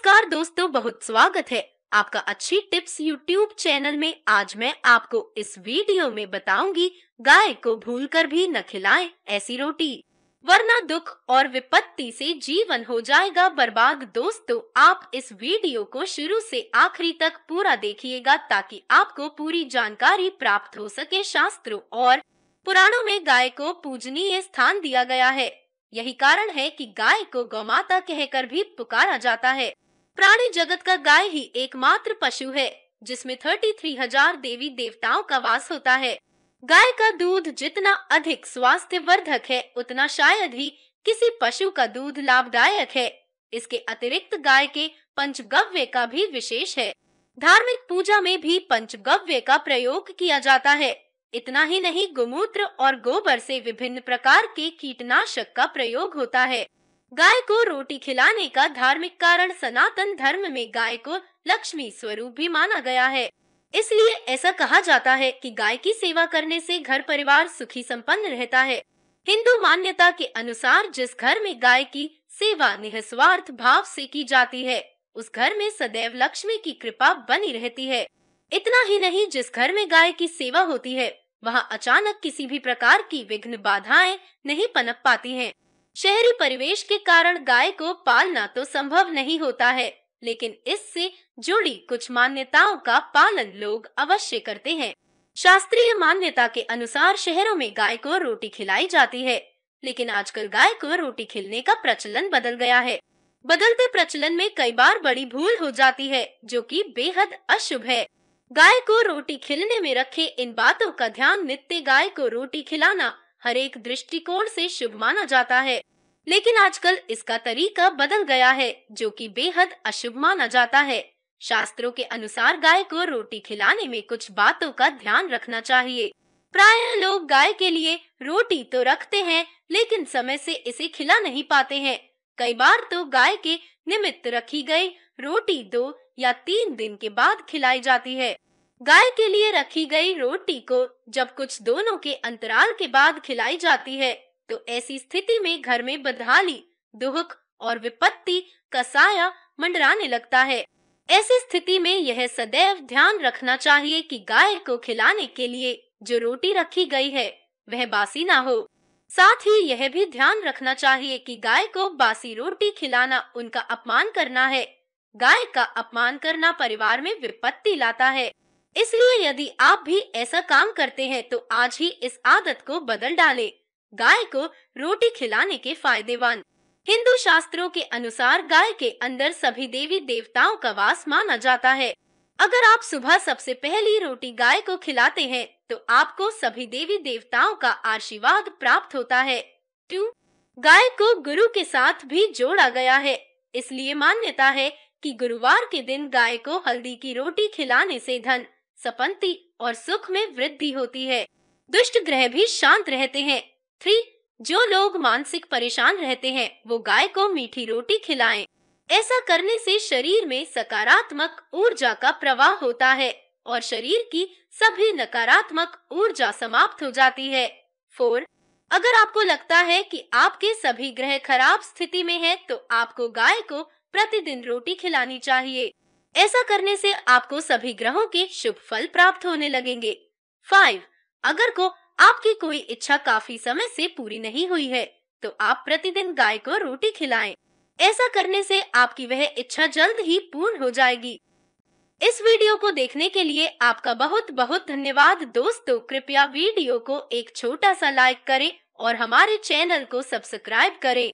नमस्कार दोस्तों बहुत स्वागत है आपका अच्छी टिप्स यूट्यूब चैनल में आज मैं आपको इस वीडियो में बताऊंगी गाय को भूल कर भी न खिलाएं ऐसी रोटी वरना दुख और विपत्ति से जीवन हो जाएगा बर्बाद दोस्तों आप इस वीडियो को शुरू से आखिरी तक पूरा देखिएगा ताकि आपको पूरी जानकारी प्राप्त हो सके शास्त्रों और पुराणों में गाय को पूजनीय स्थान दिया गया है यही कारण है कि गाय को गौमाता कहकर भी पुकारा जाता है प्राणी जगत का गाय ही एकमात्र पशु है जिसमें थर्टी थ्री हजार देवी देवताओं का वास होता है गाय का दूध जितना अधिक स्वास्थ्य वर्धक है उतना शायद ही किसी पशु का दूध लाभदायक है इसके अतिरिक्त गाय के पंचगव्य का भी विशेष है धार्मिक पूजा में भी पंचगव्य का प्रयोग किया जाता है इतना ही नहीं गोमूत्र और गोबर से विभिन्न प्रकार के कीटनाशक का प्रयोग होता है गाय को रोटी खिलाने का धार्मिक कारण सनातन धर्म में गाय को लक्ष्मी स्वरूप भी माना गया है इसलिए ऐसा कहा जाता है कि गाय की सेवा करने से घर परिवार सुखी संपन्न रहता है हिंदू मान्यता के अनुसार जिस घर में गाय की सेवा निस्वार्थ भाव से की जाती है उस घर में सदैव लक्ष्मी की कृपा बनी रहती है इतना ही नहीं जिस घर में गाय की सेवा होती है वहाँ अचानक किसी भी प्रकार की विघ्न बाधाएं नहीं पनप पाती हैं। शहरी परिवेश के कारण गाय को पालना तो संभव नहीं होता है लेकिन इससे जुड़ी कुछ मान्यताओं का पालन लोग अवश्य करते हैं शास्त्रीय मान्यता के अनुसार शहरों में गाय को रोटी खिलाई जाती है लेकिन आजकल गाय को रोटी खिलने का प्रचलन बदल गया है बदलते प्रचलन में कई बार बड़ी भूल हो जाती है जो कि बेहद अशुभ है गाय को रोटी खिलने में रखे इन बातों का ध्यान नित्य गाय को रोटी खिलाना हर एक दृष्टिकोण से शुभ माना जाता है लेकिन आजकल इसका तरीका बदल गया है जो कि बेहद अशुभ माना जाता है शास्त्रों के अनुसार गाय को रोटी खिलाने में कुछ बातों का ध्यान रखना चाहिए प्राय लोग गाय के लिए रोटी तो रखते हैं लेकिन समय से इसे खिला नहीं पाते हैं कई बार तो गाय के निमित्त रखी गई रोटी दो या तीन दिन के बाद खिलाई जाती है गाय के लिए रखी गई रोटी को जब कुछ दोनों के अंतराल के बाद खिलाई जाती है तो ऐसी स्थिति में घर में बदहाली दुख और विपत्ति का साया मंडराने लगता है ऐसी स्थिति में यह सदैव ध्यान रखना चाहिए कि गाय को खिलाने के लिए जो रोटी रखी गई है वह बासी ना हो साथ ही यह भी ध्यान रखना चाहिए कि गाय को बासी रोटी खिलाना उनका अपमान करना है गाय का अपमान करना परिवार में विपत्ति लाता है इसलिए यदि आप भी ऐसा काम करते हैं तो आज ही इस आदत को बदल डाले गाय को रोटी खिलाने के फायदेमंद हिंदू शास्त्रों के अनुसार गाय के अंदर सभी देवी देवताओं का वास माना जाता है अगर आप सुबह सबसे पहली रोटी गाय को खिलाते हैं तो आपको सभी देवी देवताओं का आशीर्वाद प्राप्त होता है टू गाय को गुरु के साथ भी जोड़ा गया है इसलिए मान्यता है कि गुरुवार के दिन गाय को हल्दी की रोटी खिलाने से धन सपंती और सुख में वृद्धि होती है दुष्ट ग्रह भी शांत रहते हैं थ्री जो लोग मानसिक परेशान रहते हैं वो गाय को मीठी रोटी खिलाएं। ऐसा करने से शरीर में सकारात्मक ऊर्जा का प्रवाह होता है और शरीर की सभी नकारात्मक ऊर्जा समाप्त हो जाती है फोर अगर आपको लगता है कि आपके सभी ग्रह खराब स्थिति में हैं, तो आपको गाय को प्रतिदिन रोटी खिलानी चाहिए ऐसा करने से आपको सभी ग्रहों के शुभ फल प्राप्त होने लगेंगे फाइव अगर को आपकी कोई इच्छा काफी समय से पूरी नहीं हुई है तो आप प्रतिदिन गाय को रोटी खिलाएं। ऐसा करने से आपकी वह इच्छा जल्द ही पूर्ण हो जाएगी इस वीडियो को देखने के लिए आपका बहुत बहुत धन्यवाद दोस्तों कृपया वीडियो को एक छोटा सा लाइक करें और हमारे चैनल को सब्सक्राइब करें